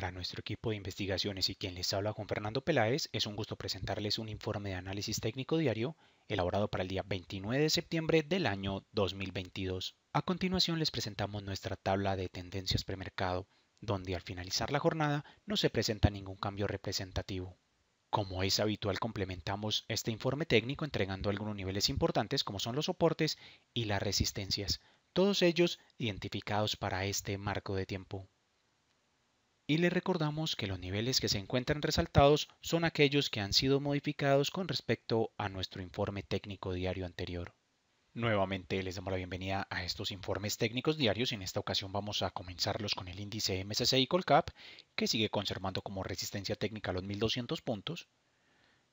Para nuestro equipo de investigaciones y quien les habla con Fernando Peláez, es un gusto presentarles un informe de análisis técnico diario elaborado para el día 29 de septiembre del año 2022. A continuación les presentamos nuestra tabla de tendencias premercado, donde al finalizar la jornada no se presenta ningún cambio representativo. Como es habitual, complementamos este informe técnico entregando algunos niveles importantes como son los soportes y las resistencias, todos ellos identificados para este marco de tiempo y le recordamos que los niveles que se encuentran resaltados son aquellos que han sido modificados con respecto a nuestro informe técnico diario anterior. Nuevamente les damos la bienvenida a estos informes técnicos diarios en esta ocasión vamos a comenzarlos con el índice MSCI Colcap que sigue conservando como resistencia técnica los 1200 puntos.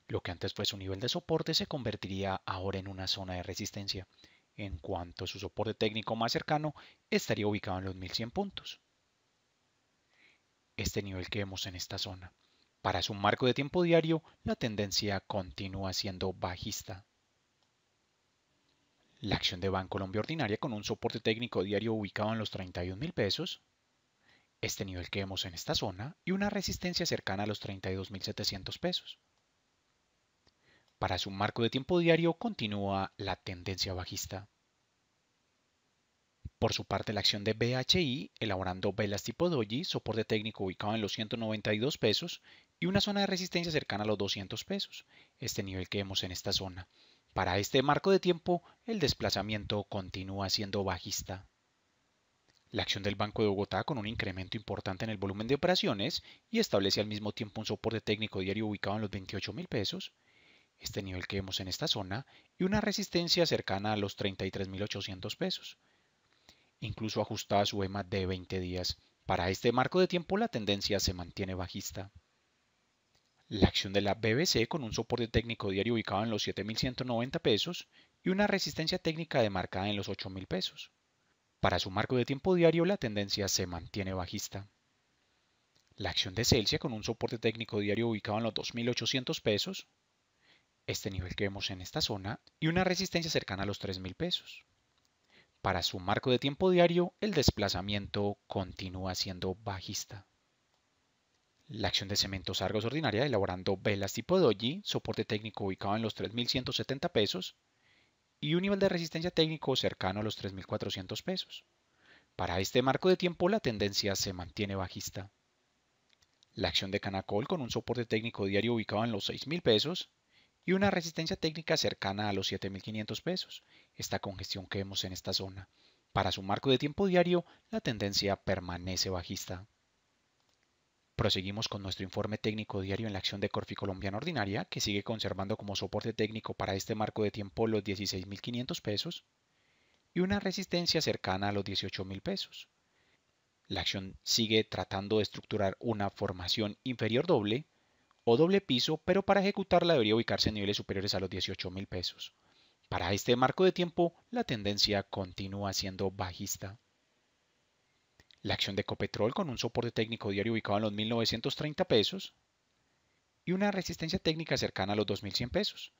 Lo que antes fue su nivel de soporte se convertiría ahora en una zona de resistencia, en cuanto a su soporte técnico más cercano estaría ubicado en los 1100 puntos este nivel que vemos en esta zona. Para su marco de tiempo diario, la tendencia continúa siendo bajista. La acción de banco Colombia ordinaria con un soporte técnico diario ubicado en los 31 mil pesos, este nivel que vemos en esta zona y una resistencia cercana a los 32.700 pesos. Para su marco de tiempo diario continúa la tendencia bajista. Por su parte, la acción de BHI, elaborando velas tipo doji, soporte técnico ubicado en los 192 pesos y una zona de resistencia cercana a los 200 pesos, este nivel que vemos en esta zona. Para este marco de tiempo, el desplazamiento continúa siendo bajista. La acción del Banco de Bogotá con un incremento importante en el volumen de operaciones y establece al mismo tiempo un soporte técnico diario ubicado en los 28 mil pesos, este nivel que vemos en esta zona, y una resistencia cercana a los 33.800 pesos incluso ajustada a su EMA de 20 días. Para este marco de tiempo la tendencia se mantiene bajista. La acción de la BBC con un soporte técnico diario ubicado en los 7.190 pesos y una resistencia técnica demarcada en los 8.000 pesos. Para su marco de tiempo diario la tendencia se mantiene bajista. La acción de Celsius con un soporte técnico diario ubicado en los 2.800 pesos, este nivel que vemos en esta zona, y una resistencia cercana a los 3.000 pesos. Para su marco de tiempo diario, el desplazamiento continúa siendo bajista. La acción de cementos Argos ordinaria elaborando velas tipo doji, soporte técnico ubicado en los 3.170 pesos y un nivel de resistencia técnico cercano a los 3.400 pesos. Para este marco de tiempo la tendencia se mantiene bajista. La acción de Canacol con un soporte técnico diario ubicado en los 6.000 pesos y una resistencia técnica cercana a los 7.500 pesos esta congestión que vemos en esta zona. Para su marco de tiempo diario, la tendencia permanece bajista. Proseguimos con nuestro informe técnico diario en la acción de Corfi Colombiana Ordinaria, que sigue conservando como soporte técnico para este marco de tiempo los 16.500 pesos y una resistencia cercana a los 18.000 pesos. La acción sigue tratando de estructurar una formación inferior doble o doble piso, pero para ejecutarla debería ubicarse en niveles superiores a los 18.000 pesos. Para este marco de tiempo, la tendencia continúa siendo bajista. La acción de Copetrol con un soporte técnico diario ubicado en los 1930 pesos y una resistencia técnica cercana a los 2100 pesos,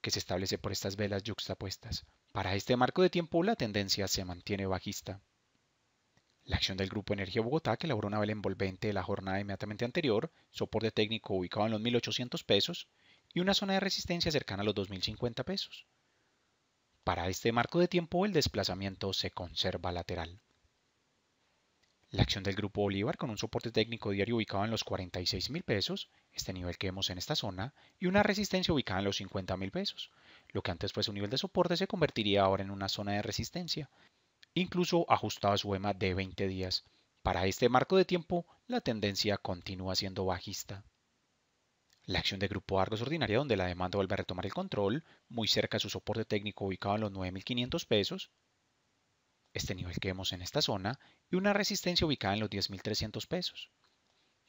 que se establece por estas velas yuxtapuestas. Para este marco de tiempo, la tendencia se mantiene bajista. La acción del Grupo Energía Bogotá, que elaboró una vela envolvente de la jornada inmediatamente anterior, soporte técnico ubicado en los 1800 pesos y una zona de resistencia cercana a los 2050 pesos. Para este marco de tiempo el desplazamiento se conserva lateral. La acción del grupo Bolívar con un soporte técnico diario ubicado en los 46 mil pesos, este nivel que vemos en esta zona, y una resistencia ubicada en los 50 pesos. Lo que antes fue su nivel de soporte se convertiría ahora en una zona de resistencia, incluso ajustado a su EMA de 20 días. Para este marco de tiempo, la tendencia continúa siendo bajista. La acción de Grupo Argos ordinaria donde la demanda vuelve a retomar el control, muy cerca de su soporte técnico ubicado en los 9.500 pesos, este nivel que vemos en esta zona, y una resistencia ubicada en los 10.300 pesos.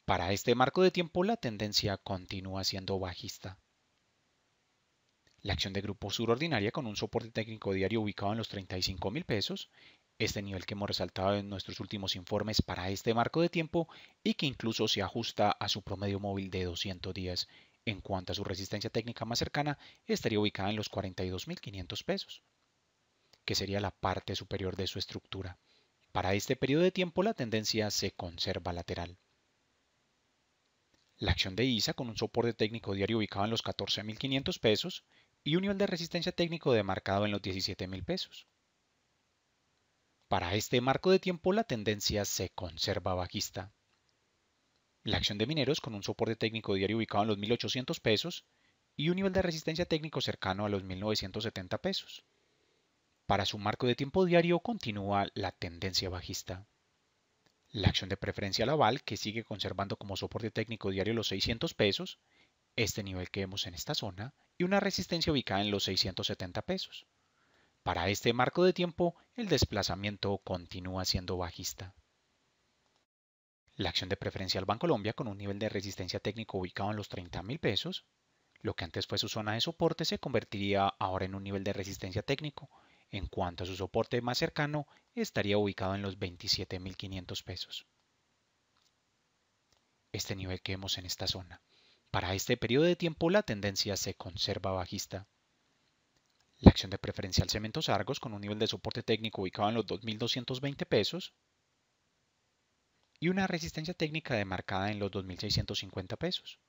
Para este marco de tiempo la tendencia continúa siendo bajista. La acción de Grupo Sur ordinaria con un soporte técnico diario ubicado en los 35.000 pesos este nivel que hemos resaltado en nuestros últimos informes para este marco de tiempo y que incluso se ajusta a su promedio móvil de 200 días. En cuanto a su resistencia técnica más cercana, estaría ubicada en los 42.500 pesos, que sería la parte superior de su estructura. Para este periodo de tiempo la tendencia se conserva lateral. La acción de ISA con un soporte técnico diario ubicado en los 14.500 pesos y un nivel de resistencia técnico demarcado en los 17.000 pesos. Para este marco de tiempo la tendencia se conserva bajista. La acción de mineros con un soporte técnico diario ubicado en los 1800 pesos y un nivel de resistencia técnico cercano a los 1970 pesos. Para su marco de tiempo diario continúa la tendencia bajista. La acción de preferencia Laval, que sigue conservando como soporte técnico diario los 600 pesos, este nivel que vemos en esta zona, y una resistencia ubicada en los 670 pesos. Para este marco de tiempo, el desplazamiento continúa siendo bajista. La acción de preferencia al Bancolombia con un nivel de resistencia técnico ubicado en los $30,000. pesos, lo que antes fue su zona de soporte se convertiría ahora en un nivel de resistencia técnico. En cuanto a su soporte más cercano, estaría ubicado en los 27.500 pesos. Este nivel que vemos en esta zona. Para este periodo de tiempo la tendencia se conserva bajista. La acción de preferencial Cementos Argos con un nivel de soporte técnico ubicado en los 2.220 pesos y una resistencia técnica demarcada en los 2.650 pesos.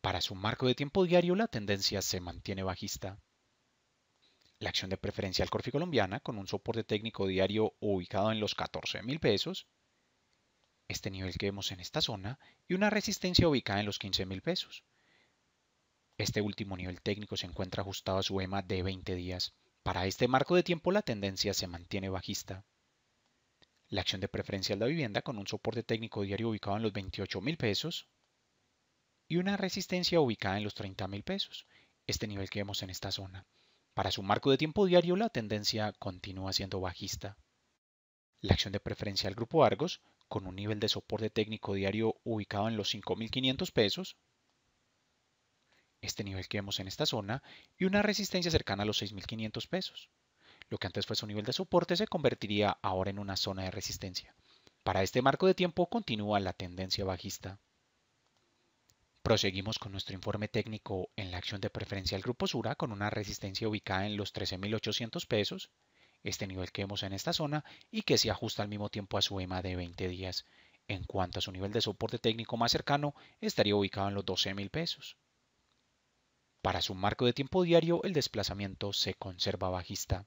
Para su marco de tiempo diario la tendencia se mantiene bajista. La acción de preferencial Corfi Colombiana con un soporte técnico diario ubicado en los 14.000 pesos, este nivel que vemos en esta zona y una resistencia ubicada en los 15.000 pesos. Este último nivel técnico se encuentra ajustado a su EMA de 20 días. Para este marco de tiempo la tendencia se mantiene bajista. La acción de preferencia de la vivienda con un soporte técnico diario ubicado en los 28 mil pesos y una resistencia ubicada en los 30 mil pesos, este nivel que vemos en esta zona. Para su marco de tiempo diario la tendencia continúa siendo bajista. La acción de preferencia del grupo Argos con un nivel de soporte técnico diario ubicado en los 5.500 pesos este nivel que vemos en esta zona, y una resistencia cercana a los 6.500 pesos. Lo que antes fue su nivel de soporte se convertiría ahora en una zona de resistencia. Para este marco de tiempo continúa la tendencia bajista. Proseguimos con nuestro informe técnico en la acción de preferencia del Grupo Sura con una resistencia ubicada en los 13.800 pesos, este nivel que vemos en esta zona y que se ajusta al mismo tiempo a su EMA de 20 días. En cuanto a su nivel de soporte técnico más cercano, estaría ubicado en los 12.000 pesos. Para su marco de tiempo diario, el desplazamiento se conserva bajista.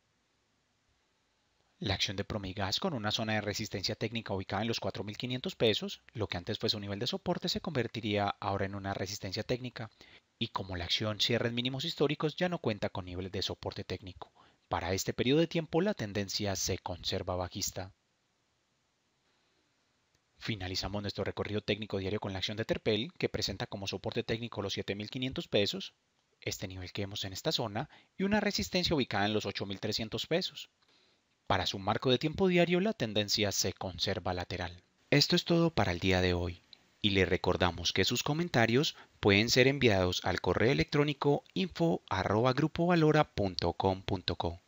La acción de Promigas con una zona de resistencia técnica ubicada en los 4.500 pesos, lo que antes fue su nivel de soporte, se convertiría ahora en una resistencia técnica, y como la acción cierra en mínimos históricos ya no cuenta con niveles de soporte técnico. Para este periodo de tiempo la tendencia se conserva bajista. Finalizamos nuestro recorrido técnico diario con la acción de Terpel, que presenta como soporte técnico los 7.500 pesos, este nivel que vemos en esta zona y una resistencia ubicada en los 8.300 pesos. Para su marco de tiempo diario la tendencia se conserva lateral. Esto es todo para el día de hoy y le recordamos que sus comentarios pueden ser enviados al correo electrónico info.grupovalora.com.co.